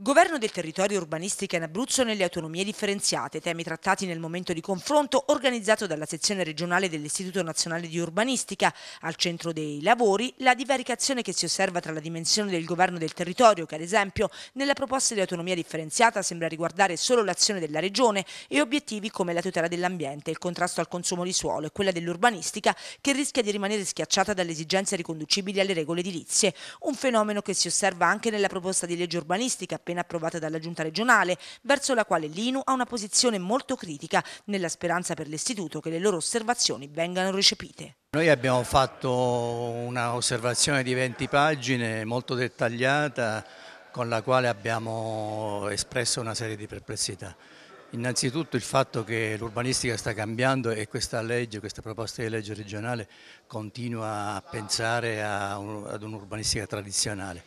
Governo del territorio urbanistica in Abruzzo nelle autonomie differenziate, temi trattati nel momento di confronto organizzato dalla sezione regionale dell'Istituto Nazionale di Urbanistica. Al centro dei lavori la divaricazione che si osserva tra la dimensione del governo del territorio, che ad esempio nella proposta di autonomia differenziata sembra riguardare solo l'azione della regione, e obiettivi come la tutela dell'ambiente, il contrasto al consumo di suolo e quella dell'urbanistica che rischia di rimanere schiacciata dalle esigenze riconducibili alle regole edilizie. Un fenomeno che si osserva anche nella proposta di legge urbanistica appena approvata dalla giunta regionale, verso la quale l'INU ha una posizione molto critica, nella speranza per l'istituto che le loro osservazioni vengano recepite. Noi abbiamo fatto un'osservazione di 20 pagine molto dettagliata con la quale abbiamo espresso una serie di perplessità. Innanzitutto il fatto che l'urbanistica sta cambiando e questa legge, questa proposta di legge regionale continua a pensare ad un'urbanistica tradizionale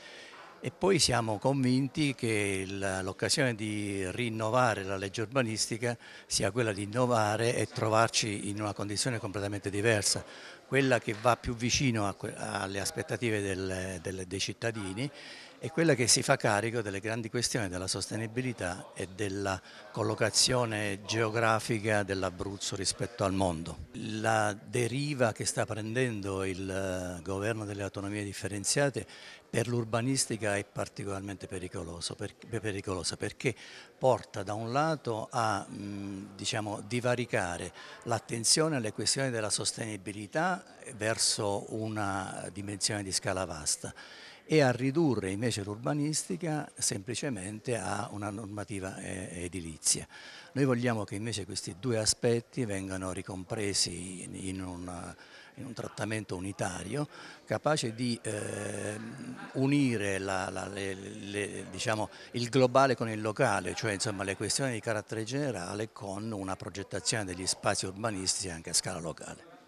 e poi siamo convinti che l'occasione di rinnovare la legge urbanistica sia quella di innovare e trovarci in una condizione completamente diversa quella che va più vicino a, alle aspettative del, del, dei cittadini e quella che si fa carico delle grandi questioni della sostenibilità e della collocazione geografica dell'Abruzzo rispetto al mondo. La deriva che sta prendendo il eh, governo delle autonomie differenziate per l'urbanistica è particolarmente pericolosa perché porta da un lato a diciamo, divaricare l'attenzione alle questioni della sostenibilità verso una dimensione di scala vasta e a ridurre invece l'urbanistica semplicemente a una normativa eh, edilizia. Noi vogliamo che invece questi due aspetti vengano ricompresi in, una, in un trattamento unitario capace di eh, unire la, la, le, le, diciamo, il globale con il locale, cioè insomma, le questioni di carattere generale con una progettazione degli spazi urbanistici anche a scala locale.